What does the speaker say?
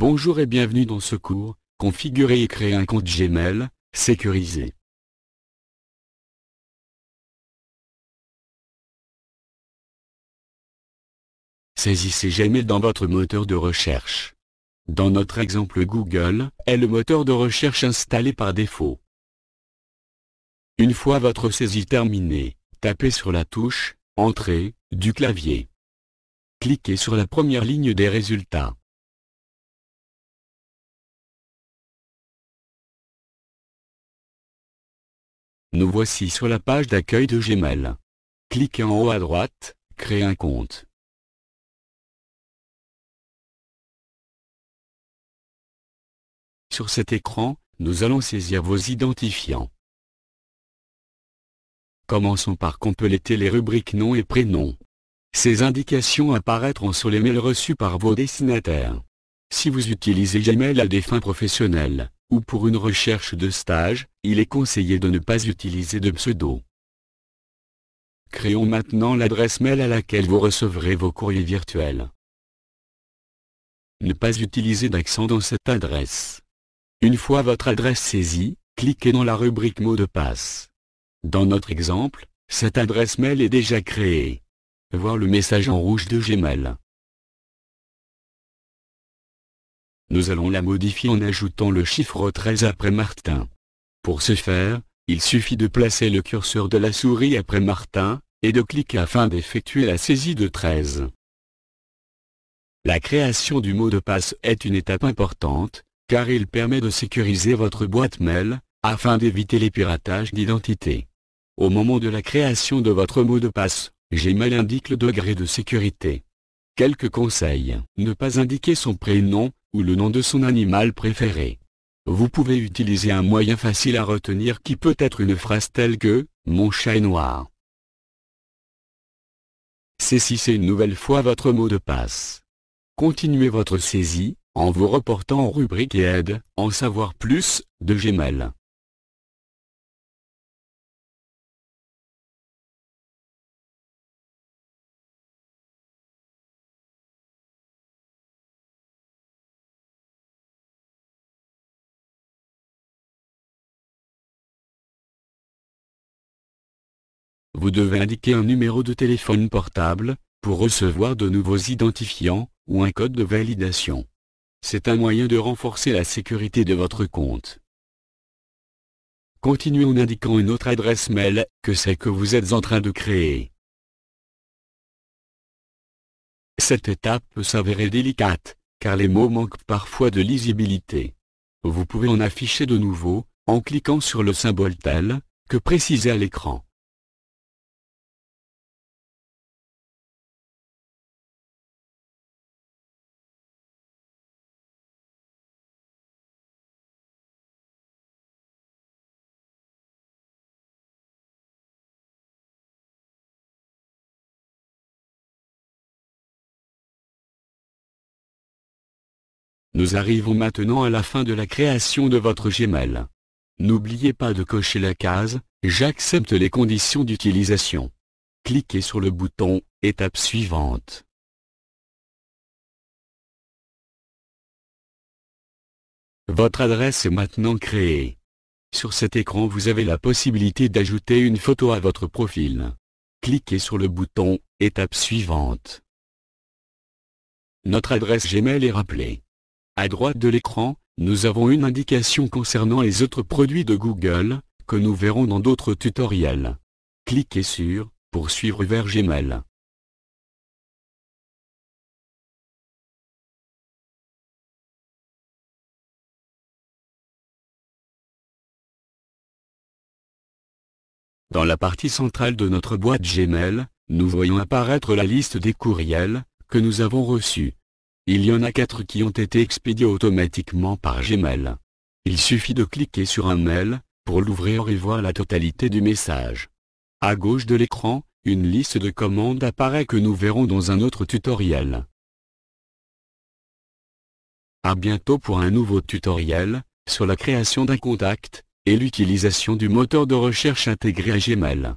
Bonjour et bienvenue dans ce cours, configurer et créer un compte Gmail, sécurisé. Saisissez Gmail dans votre moteur de recherche. Dans notre exemple Google, est le moteur de recherche installé par défaut. Une fois votre saisie terminée, tapez sur la touche « Entrée » du clavier. Cliquez sur la première ligne des résultats. Nous voici sur la page d'accueil de Gmail. Cliquez en haut à droite, Créer un compte. Sur cet écran, nous allons saisir vos identifiants. Commençons par compléter les rubriques nom et prénom. Ces indications apparaîtront sur les mails reçus par vos destinataires. Si vous utilisez Gmail à des fins professionnelles, ou pour une recherche de stage, il est conseillé de ne pas utiliser de pseudo. Créons maintenant l'adresse mail à laquelle vous recevrez vos courriers virtuels. Ne pas utiliser d'accent dans cette adresse. Une fois votre adresse saisie, cliquez dans la rubrique mot de passe. Dans notre exemple, cette adresse mail est déjà créée. Voir le message en rouge de Gmail. Nous allons la modifier en ajoutant le chiffre 13 après Martin. Pour ce faire, il suffit de placer le curseur de la souris après Martin, et de cliquer afin d'effectuer la saisie de 13. La création du mot de passe est une étape importante, car il permet de sécuriser votre boîte mail, afin d'éviter les piratages d'identité. Au moment de la création de votre mot de passe, Gmail indique le degré de sécurité. Quelques conseils. Ne pas indiquer son prénom, ou le nom de son animal préféré. Vous pouvez utiliser un moyen facile à retenir qui peut être une phrase telle que « Mon chat est noir ». c'est une nouvelle fois votre mot de passe. Continuez votre saisie, en vous reportant en rubrique et aide, en savoir plus, de Gmail. vous devez indiquer un numéro de téléphone portable, pour recevoir de nouveaux identifiants, ou un code de validation. C'est un moyen de renforcer la sécurité de votre compte. Continuez en indiquant une autre adresse mail que celle que vous êtes en train de créer. Cette étape peut s'avérer délicate, car les mots manquent parfois de lisibilité. Vous pouvez en afficher de nouveau en cliquant sur le symbole tel, que précisé à l'écran. Nous arrivons maintenant à la fin de la création de votre Gmail. N'oubliez pas de cocher la case « J'accepte les conditions d'utilisation ». Cliquez sur le bouton « Étape suivante ». Votre adresse est maintenant créée. Sur cet écran vous avez la possibilité d'ajouter une photo à votre profil. Cliquez sur le bouton « Étape suivante ». Notre adresse Gmail est rappelée. À droite de l'écran, nous avons une indication concernant les autres produits de Google, que nous verrons dans d'autres tutoriels. Cliquez sur « Poursuivre vers Gmail ». Dans la partie centrale de notre boîte Gmail, nous voyons apparaître la liste des courriels que nous avons reçus. Il y en a 4 qui ont été expédiés automatiquement par Gmail. Il suffit de cliquer sur un mail, pour l'ouvrir et voir la totalité du message. À gauche de l'écran, une liste de commandes apparaît que nous verrons dans un autre tutoriel. À bientôt pour un nouveau tutoriel, sur la création d'un contact, et l'utilisation du moteur de recherche intégré à Gmail.